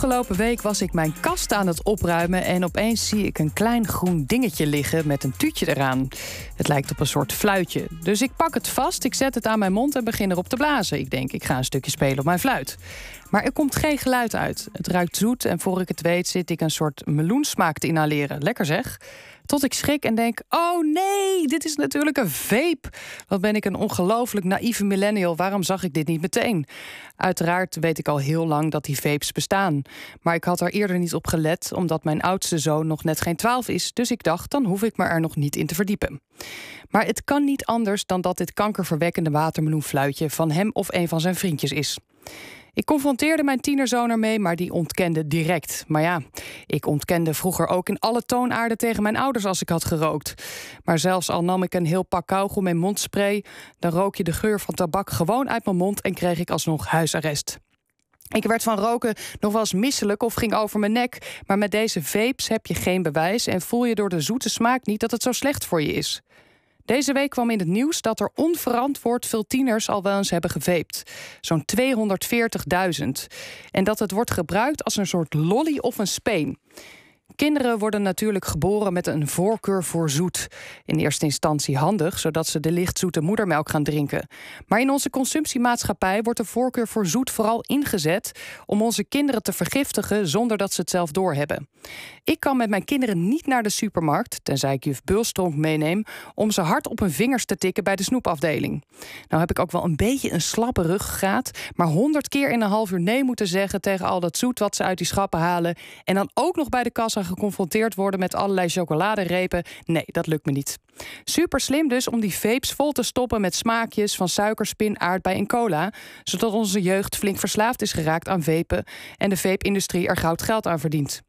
Afgelopen week was ik mijn kast aan het opruimen en opeens zie ik een klein groen dingetje liggen met een tuutje eraan. Het lijkt op een soort fluitje. Dus ik pak het vast, ik zet het aan mijn mond en begin erop te blazen. Ik denk, ik ga een stukje spelen op mijn fluit. Maar er komt geen geluid uit. Het ruikt zoet en voor ik het weet zit ik een soort meloensmaak te inhaleren. Lekker zeg. Tot ik schrik en denk: oh nee, dit is natuurlijk een vape. Wat ben ik een ongelooflijk naïeve millennial. Waarom zag ik dit niet meteen? Uiteraard weet ik al heel lang dat die vapes bestaan. Maar ik had er eerder niet op gelet, omdat mijn oudste zoon nog net geen 12 is. Dus ik dacht: dan hoef ik me er nog niet in te verdiepen. Maar het kan niet anders dan dat dit kankerverwekkende watermeloenfluitje van hem of een van zijn vriendjes is. Ik confronteerde mijn tienerzoon ermee, maar die ontkende direct. Maar ja, ik ontkende vroeger ook in alle toonaarden tegen mijn ouders als ik had gerookt. Maar zelfs al nam ik een heel pak kauwgom en mondspray, dan rook je de geur van tabak gewoon uit mijn mond en kreeg ik alsnog huisarrest. Ik werd van roken nog wel eens misselijk of ging over mijn nek. Maar met deze vapes heb je geen bewijs en voel je door de zoete smaak niet dat het zo slecht voor je is. Deze week kwam in het nieuws dat er onverantwoord veel tieners al wel eens hebben geveept. Zo'n 240.000. En dat het wordt gebruikt als een soort lolly of een speen. Kinderen worden natuurlijk geboren met een voorkeur voor zoet. In eerste instantie handig, zodat ze de lichtzoete moedermelk gaan drinken. Maar in onze consumptiemaatschappij wordt de voorkeur voor zoet vooral ingezet om onze kinderen te vergiftigen zonder dat ze het zelf doorhebben. Ik kan met mijn kinderen niet naar de supermarkt, tenzij ik juf Bulstronk meeneem, om ze hard op hun vingers te tikken bij de snoepafdeling. Nou heb ik ook wel een beetje een slappe ruggraat, maar honderd keer in een half uur nee moeten zeggen tegen al dat zoet wat ze uit die schappen halen en dan ook nog bij de kassa geconfronteerd worden met allerlei chocoladerepen. Nee, dat lukt me niet. Super slim dus om die vapes vol te stoppen met smaakjes van suikerspin, aardbei en cola, zodat onze jeugd flink verslaafd is geraakt aan vapen en de vape-industrie er goud geld aan verdient.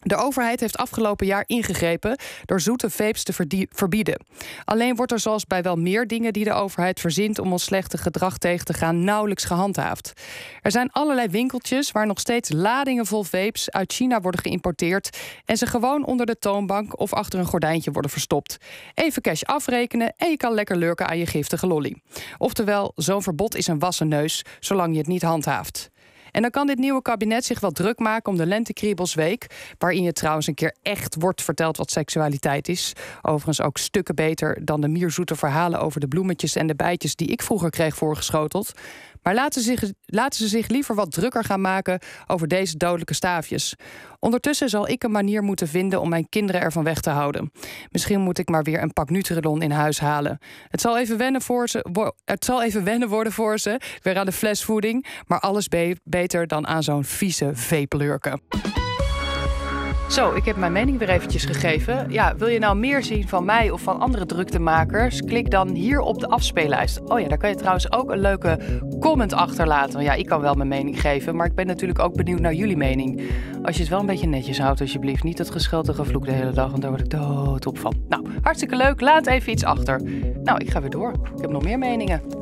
De overheid heeft afgelopen jaar ingegrepen door zoete vapes te verbieden. Alleen wordt er zoals bij wel meer dingen die de overheid verzint om ons slechte gedrag tegen te gaan nauwelijks gehandhaafd. Er zijn allerlei winkeltjes waar nog steeds ladingen vol vapes uit China worden geïmporteerd en ze gewoon onder de toonbank of achter een gordijntje worden verstopt. Even cash afrekenen en je kan lekker lurken aan je giftige lolly. Oftewel, zo'n verbod is een wassen neus zolang je het niet handhaaft. En dan kan dit nieuwe kabinet zich wel druk maken om de lentekriebelsweek... waarin je trouwens een keer echt wordt verteld wat seksualiteit is. Overigens ook stukken beter dan de mierzoete verhalen over de bloemetjes en de bijtjes... die ik vroeger kreeg voorgeschoteld. Maar laten ze, zich, laten ze zich liever wat drukker gaan maken over deze dodelijke staafjes. Ondertussen zal ik een manier moeten vinden om mijn kinderen ervan weg te houden. Misschien moet ik maar weer een pak Nutrilon in huis halen. Het zal even wennen, voor ze, het zal even wennen worden voor ze, weer aan de flesvoeding. Maar alles beter dan aan zo'n vieze veepleurken. Zo, ik heb mijn mening weer eventjes gegeven. Ja, wil je nou meer zien van mij of van andere druktemakers? Klik dan hier op de afspeellijst. Oh ja, daar kan je trouwens ook een leuke comment achterlaten. Ja, ik kan wel mijn mening geven, maar ik ben natuurlijk ook benieuwd naar jullie mening. Als je het wel een beetje netjes houdt, alsjeblieft. Niet dat gescheld en de hele dag, want daar word ik dood op van. Nou, hartstikke leuk. Laat even iets achter. Nou, ik ga weer door. Ik heb nog meer meningen.